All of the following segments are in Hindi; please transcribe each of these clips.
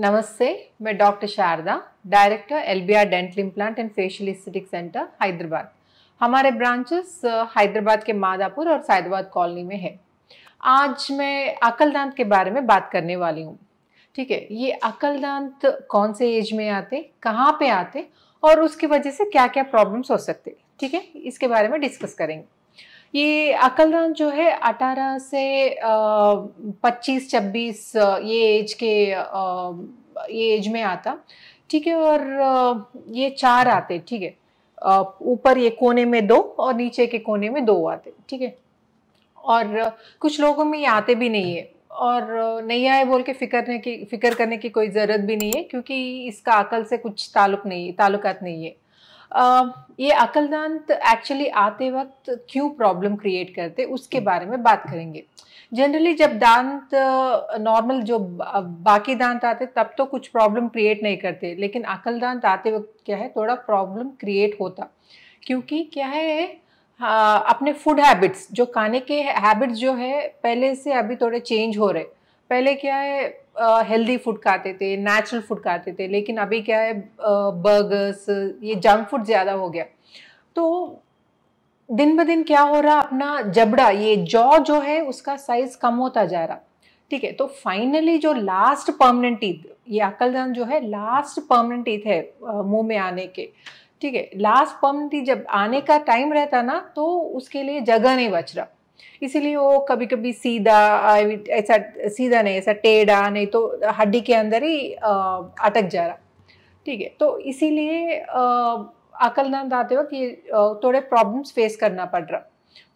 नमस्ते मैं doctor Sharda director L B R dental implant and facial aesthetic centre Hyderabad हमारे ब्रांचेस हैदराबाद के मादापुर और सायदाबाद कॉलोनी में है आज मैं अकल दांत के बारे में बात करने वाली हूँ ठीक है ये अकल दांत कौन से एज में आते कहाँ पे आते और उसकी वजह से क्या क्या प्रॉब्लम्स हो सकते ठीक है इसके बारे में डिस्कस करेंगे ये अकलरान जो है 18 से 25-26 ये एज के ये एज में आता ठीक है और ये चार आते ठीक है ऊपर ये कोने में दो और नीचे के कोने में दो आते ठीक है और कुछ लोगों में ये आते भी नहीं है और नहीं आए बोल के फिक्र की फिक्र करने की कोई ज़रूरत भी नहीं है क्योंकि इसका अकल से कुछ ताल्लुक नहीं है ताल्लुकात नहीं है ये अकलदांत एक्चुअली आते वक्त क्यों प्रॉब्लम क्रिएट करते उसके हम्म। बारे में बात करेंगे जनरली जब दांत नॉर्मल जो बाकी दांत आते तब तो कुछ प्रॉब्लम क्रिएट नहीं करते लेकिन अकल दांत आते वक्त क्या है थोड़ा प्रॉब्लम क्रिएट होता क्योंकि क्या है अपने फूड हैबिट्स जो खाने के हैबिट्स जो है पहले से अभी थोड़े चेंज हो रहे पहले क्या है हेल्दी फूड खाते थे नेचुरल फूड खाते थे लेकिन अभी क्या है बर्गर्स ये जंक फूड ज़्यादा हो गया तो दिन ब दिन क्या हो रहा अपना जबड़ा ये जॉ जो है उसका साइज कम होता जा रहा ठीक है तो फाइनली जो लास्ट परमानेंट टीथ ये अकलदान जो है लास्ट परमानेंट टीथ है मुंह में आने के ठीक है लास्ट परमानेंट टीथ जब आने का टाइम रहता ना तो उसके लिए जगह नहीं बच रहा इसीलिए वो कभी कभी सीधा ऐसा सीधा नहीं ऐसा टेढ़ा नहीं तो हड्डी के अंदर ही अटक जा रहा ठीक है तो इसीलिए अकलदांत आते वक्त ये थोड़े प्रॉब्लम्स फेस करना पड़ रहा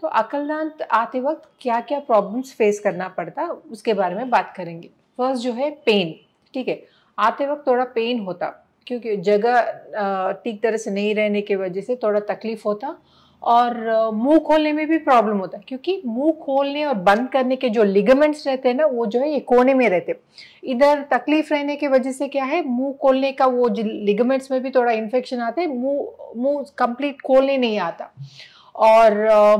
तो अकलदांत आते वक्त क्या क्या प्रॉब्लम्स फेस करना पड़ता उसके बारे में बात करेंगे फर्स्ट जो है पेन ठीक है आते वक्त थोड़ा पेन होता क्योंकि जगह ठीक तरह से नहीं रहने की वजह से थोड़ा तकलीफ होता और मुंह खोलने में भी प्रॉब्लम होता है क्योंकि मुंह खोलने और बंद करने के जो लिगामेंट्स रहते हैं ना वो जो है ये कोने में रहते हैं इधर तकलीफ रहने की वजह से क्या है मुंह खोलने का वो लिगामेंट्स में भी थोड़ा इन्फेक्शन आते हैं मुंह मुंह कंप्लीट खोलने नहीं आता और आ,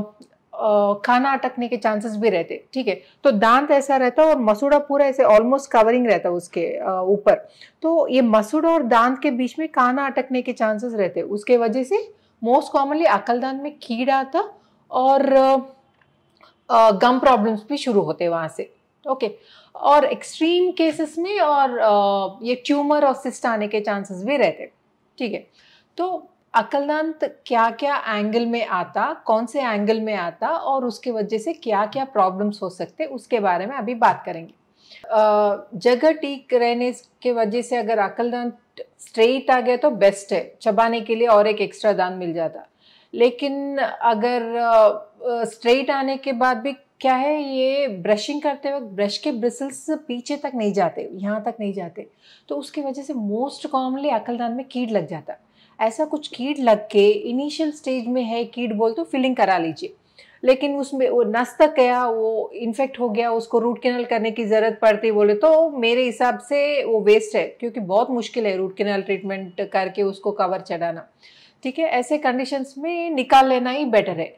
खाना अटकने के चांसेस भी रहते ठीक है तो दांत ऐसा रहता है और मसूड़ा पूरा ऐसे ऑलमोस्ट कवरिंग रहता है उसके ऊपर तो ये मसूड़ा और दांत के बीच में खाना अटकने के चांसेस रहते उसके वजह से मोस्ट कॉमनली अकलदान में कीड़ा था और गम प्रॉब्लम्स भी शुरू होते वहाँ से ओके और एक्सट्रीम केसेस में और ये ट्यूमर और सिस्ट आने के चांसेस भी रहते ठीक है तो अकलदंत क्या क्या एंगल में आता कौन से एंगल में आता और उसके वजह से क्या क्या प्रॉब्लम्स हो सकते उसके बारे में अभी बात करेंगे जगह ठीक रहने के वजह से अगर अकलदंत स्ट्रेट आ गया तो बेस्ट है चबाने के लिए और एक एक्स्ट्रा दान मिल जाता लेकिन अगर स्ट्रेट आने के बाद भी क्या है ये ब्रशिंग करते वक्त ब्रश के ब्रिसल्स पीछे तक नहीं जाते यहाँ तक नहीं जाते तो उसकी वजह से मोस्ट कॉमनली अकलदान में कीड़ लग जाता ऐसा कुछ कीड़ लग के इनिशियल स्टेज में है कीड़ बोल तो फिलिंग करा लीजिए लेकिन उसमें वो तक गया वो इन्फेक्ट हो गया उसको रूट कैनल करने की ज़रूरत पड़ती बोले तो मेरे हिसाब से वो वेस्ट है क्योंकि बहुत मुश्किल है रूट कैनल ट्रीटमेंट करके उसको कवर चढ़ाना ठीक है ऐसे कंडीशंस में निकाल लेना ही बेटर है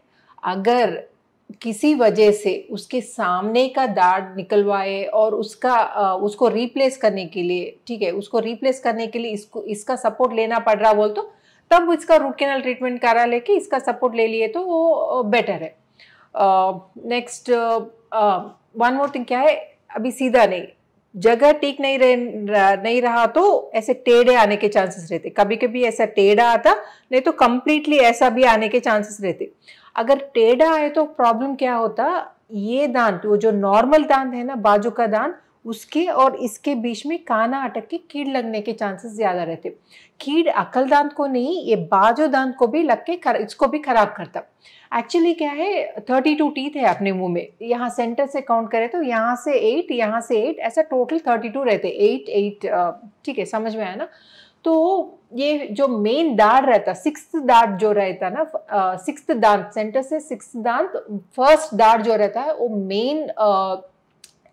अगर किसी वजह से उसके सामने का दाढ़ निकलवाए और उसका उसको रिप्लेस करने के लिए ठीक है उसको रिप्लेस करने के लिए इसको इसका सपोर्ट लेना पड़ रहा बोल तो तब इसका रूट कैनल ट्रीटमेंट करा लेके इसका सपोर्ट ले लिए तो वो बेटर है नेक्स्ट वन मोर थिंग क्या है अभी सीधा नहीं जगह ठीक नहीं रह, नहीं रहा तो ऐसे टेढ़े आने के चांसेस रहते कभी कभी ऐसा टेढ़ा आता नहीं तो कम्प्लीटली ऐसा भी आने के चांसेस रहते अगर टेढ़ा आए तो प्रॉब्लम क्या होता ये दांत वो जो नॉर्मल दांत है ना बाजू का दांत उसके और इसके बीच में काना अटक के कीड़ लगने के चांसेस ज़्यादा रहते कीड़ अकल दांत को नहीं ये बाजो दांत को भी लग के खर, इसको भी खराब करता एक्चुअली क्या है थर्टी टू टीथ है अपने मुंह में यहाँ सेंटर से काउंट करें तो यहाँ से एट यहाँ से एट ऐसा टोटल थर्टी टू रहते एट एट ठीक है समझ में आया ना तो ये जो मेन दांत रहता सिक्स दांत जो रहता ना सिक्स दांत सेंटर से सिक्स दांत फर्स्ट दांत जो रहता है वो मेन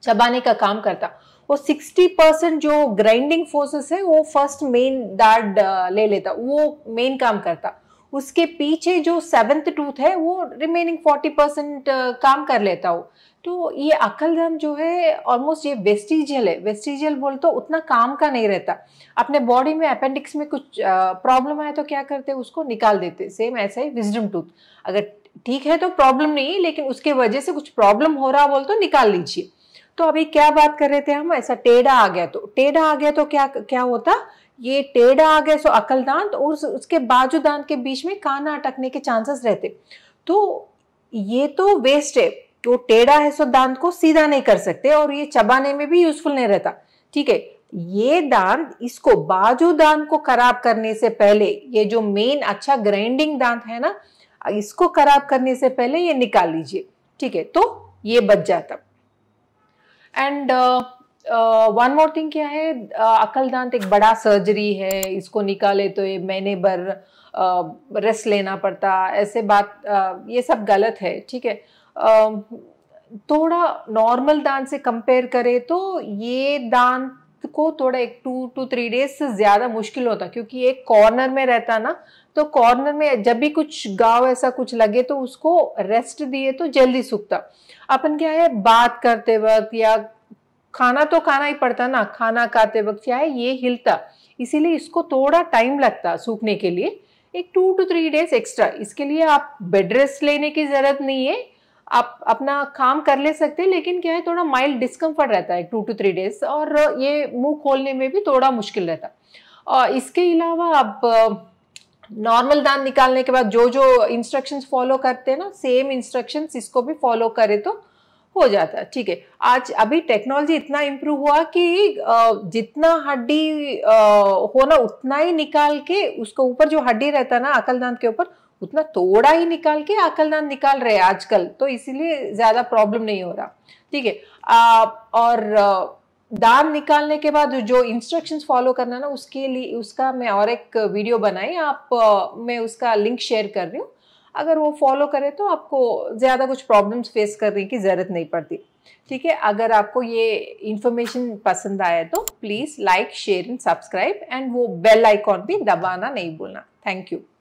चबाने का काम करता वो 60 परसेंट जो ग्राइंडिंग फोर्सेस है वो फर्स्ट मेन दार्ड ले लेता वो मेन काम करता उसके पीछे जो सेवेंथ टूथ है वो रिमेनिंग 40 परसेंट uh, काम कर लेता हो तो ये अकलदम जो है ऑलमोस्ट ये वेस्टिजियल है वेस्टिजियल बोल तो उतना काम का नहीं रहता अपने बॉडी में अपेंडिक्स में कुछ प्रॉब्लम uh, आए तो क्या करते उसको निकाल देते सेम ऐसा ही विजडम टूथ अगर ठीक है तो प्रॉब्लम नहीं है लेकिन उसके वजह से कुछ प्रॉब्लम हो रहा बोल तो निकाल लीजिए तो अभी क्या बात कर रहे थे हम ऐसा टेढ़ा आ गया तो टेढ़ा आ गया तो क्या क्या होता ये टेढ़ा आ गया सो अकल दांत और उसके बाजू दांत के बीच में काना अटकने के चांसेस रहते तो ये तो वेस्ट है तो टेढ़ा है सो दांत को सीधा नहीं कर सकते और ये चबाने में भी यूजफुल नहीं रहता ठीक है ये दांत इसको बाजू दांत को खराब करने से पहले ये जो मेन अच्छा ग्राइंडिंग दांत है ना इसको खराब करने से पहले ये निकाल लीजिए ठीक है तो ये बच जाता एंड वन मोर थिंग क्या है uh, अकल दांत एक बड़ा सर्जरी है इसको निकाले तो ये महीने भर रेस्ट uh, लेना पड़ता ऐसे बात uh, ये सब गलत है ठीक है uh, थोड़ा नॉर्मल दांत से कंपेयर करें तो ये दांत को थोड़ा एक टू टू थ्री डेज से ज़्यादा मुश्किल होता क्योंकि एक कॉर्नर में रहता ना तो कॉर्नर में जब भी कुछ गाँव ऐसा कुछ लगे तो उसको रेस्ट दिए तो जल्दी सूखता अपन क्या है बात करते वक्त या खाना तो खाना ही पड़ता ना खाना खाते वक्त क्या है ये हिलता इसीलिए इसको थोड़ा टाइम लगता सूखने के लिए एक two two three days extra इसके लिए आप बेड रेस्ट लेने की ज़रूरत नहीं है आप अपना काम कर ले सकते हैं लेकिन क्या है थोड़ा माइल्ड डिस्कम्फर्ट रहता है टू टू थ्री डेज और ये मुंह खोलने में भी थोड़ा मुश्किल रहता है इसके अलावा आप नॉर्मल दान निकालने के बाद जो जो इंस्ट्रक्शंस फॉलो करते हैं ना सेम इंस्ट्रक्शंस इसको भी फॉलो करें तो हो जाता है ठीक है आज अभी टेक्नोलॉजी इतना इम्प्रूव हुआ कि जितना हड्डी होना उतना ही निकाल के उसको ऊपर जो हड्डी रहता है ना अकल दांत के ऊपर उतना थोड़ा ही निकाल के अकलदान निकाल रहे हैं आजकल तो इसीलिए ज़्यादा प्रॉब्लम नहीं हो रहा ठीक है और दान निकालने के बाद जो इंस्ट्रक्शंस फॉलो करना ना उसके लिए उसका मैं और एक वीडियो बनाई आप मैं उसका लिंक शेयर कर रही हूँ अगर वो फॉलो करें तो आपको ज़्यादा कुछ प्रॉब्लम्स फेस करने की ज़रूरत नहीं पड़ती ठीक है अगर आपको ये इन्फॉर्मेशन पसंद आया तो please like share and subscribe and वो बेल आइकॉन भी दबाना नहीं भूलना थैंक यू